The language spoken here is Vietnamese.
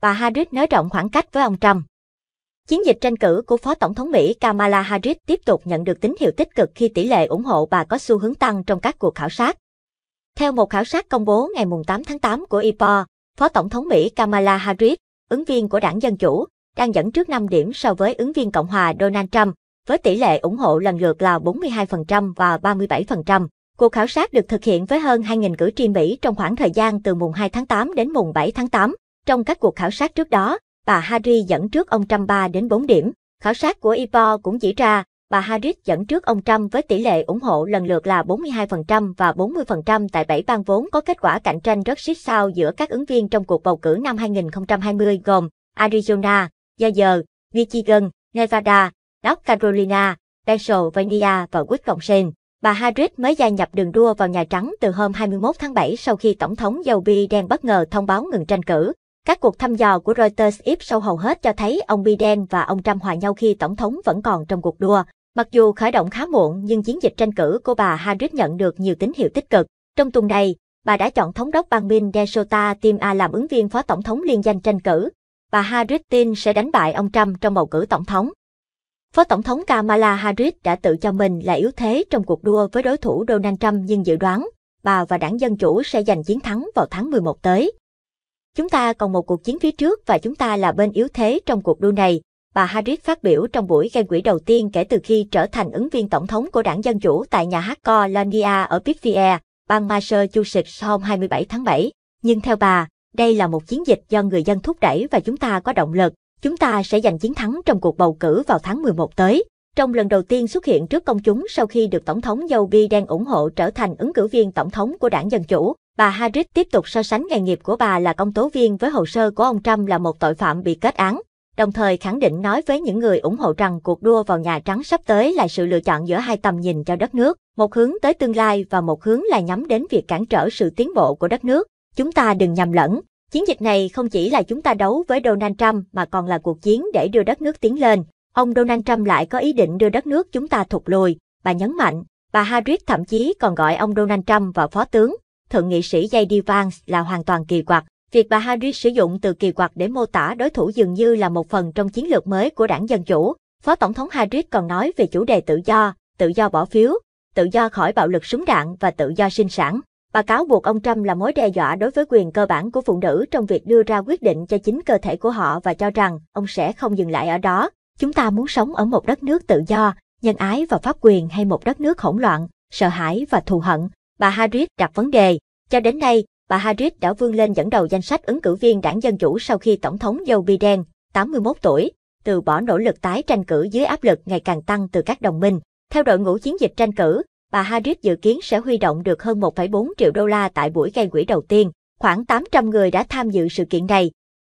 bà Harris nới rộng khoảng cách với ông Trump. Chiến dịch tranh cử của Phó Tổng thống Mỹ Kamala Harris tiếp tục nhận được tín hiệu tích cực khi tỷ lệ ủng hộ bà có xu hướng tăng trong các cuộc khảo sát. Theo một khảo sát công bố ngày 8 tháng 8 của IPO, Phó Tổng thống Mỹ Kamala Harris, ứng viên của đảng Dân Chủ, đang dẫn trước 5 điểm so với ứng viên Cộng hòa Donald Trump, với tỷ lệ ủng hộ lần lượt là 42% và 37%. Cuộc khảo sát được thực hiện với hơn 2.000 cử tri Mỹ trong khoảng thời gian từ mùng 2 tháng 8 đến mùng 7 tháng 8. Trong các cuộc khảo sát trước đó, bà Harris dẫn trước ông Trump 3 đến 4 điểm. Khảo sát của IPO cũng chỉ ra bà Harris dẫn trước ông Trump với tỷ lệ ủng hộ lần lượt là 42% và 40% tại bảy bang vốn có kết quả cạnh tranh rất xích sao giữa các ứng viên trong cuộc bầu cử năm 2020 gồm Arizona, Georgia, Michigan, Nevada, North Carolina, Pennsylvania và Wisconsin. Bà Harris mới gia nhập đường đua vào Nhà Trắng từ hôm 21 tháng 7 sau khi Tổng thống Joe Biden bất ngờ thông báo ngừng tranh cử. Các cuộc thăm dò của Reuters ít sâu hầu hết cho thấy ông Biden và ông Trump hòa nhau khi Tổng thống vẫn còn trong cuộc đua. Mặc dù khởi động khá muộn nhưng chiến dịch tranh cử của bà Harris nhận được nhiều tín hiệu tích cực. Trong tuần này, bà đã chọn thống đốc bang Minnesota Tim A làm ứng viên phó tổng thống liên danh tranh cử. Bà Harris tin sẽ đánh bại ông Trump trong bầu cử tổng thống. Phó tổng thống Kamala Harris đã tự cho mình là yếu thế trong cuộc đua với đối thủ Donald Trump nhưng dự đoán bà và đảng Dân Chủ sẽ giành chiến thắng vào tháng 11 tới. Chúng ta còn một cuộc chiến phía trước và chúng ta là bên yếu thế trong cuộc đua này, bà Harris phát biểu trong buổi gây quỹ đầu tiên kể từ khi trở thành ứng viên tổng thống của đảng Dân Chủ tại nhà hát Colonia ở Pittsfield, bang Massachusetts hôm 27 tháng 7. Nhưng theo bà, đây là một chiến dịch do người dân thúc đẩy và chúng ta có động lực. Chúng ta sẽ giành chiến thắng trong cuộc bầu cử vào tháng 11 tới. Trong lần đầu tiên xuất hiện trước công chúng sau khi được Tổng thống Joe Biden ủng hộ trở thành ứng cử viên tổng thống của đảng Dân Chủ, Bà Harris tiếp tục so sánh nghề nghiệp của bà là công tố viên với hồ sơ của ông Trump là một tội phạm bị kết án, đồng thời khẳng định nói với những người ủng hộ rằng cuộc đua vào Nhà Trắng sắp tới là sự lựa chọn giữa hai tầm nhìn cho đất nước, một hướng tới tương lai và một hướng là nhắm đến việc cản trở sự tiến bộ của đất nước. Chúng ta đừng nhầm lẫn, chiến dịch này không chỉ là chúng ta đấu với Donald Trump mà còn là cuộc chiến để đưa đất nước tiến lên. Ông Donald Trump lại có ý định đưa đất nước chúng ta thụt lùi, bà nhấn mạnh. Bà Harris thậm chí còn gọi ông Donald Trump và phó tướng thượng nghị sĩ J.D. Vance là hoàn toàn kỳ quặc. Việc bà Harris sử dụng từ kỳ quặc để mô tả đối thủ dường như là một phần trong chiến lược mới của đảng Dân Chủ. Phó Tổng thống Harris còn nói về chủ đề tự do, tự do bỏ phiếu, tự do khỏi bạo lực súng đạn và tự do sinh sản. Bà cáo buộc ông Trump là mối đe dọa đối với quyền cơ bản của phụ nữ trong việc đưa ra quyết định cho chính cơ thể của họ và cho rằng ông sẽ không dừng lại ở đó. Chúng ta muốn sống ở một đất nước tự do, nhân ái và pháp quyền hay một đất nước hỗn loạn, sợ hãi và thù hận bà Harris đặt vấn đề. Cho đến nay, bà Harris đã vươn lên dẫn đầu danh sách ứng cử viên đảng Dân Chủ sau khi Tổng thống Joe Biden, 81 tuổi, từ bỏ nỗ lực tái tranh cử dưới áp lực ngày càng tăng từ các đồng minh. Theo đội ngũ chiến dịch tranh cử, bà Harris dự kiến sẽ huy động được hơn 1,4 triệu đô la tại buổi gây quỹ đầu tiên. Khoảng 800 người đã tham dự sự kiện này,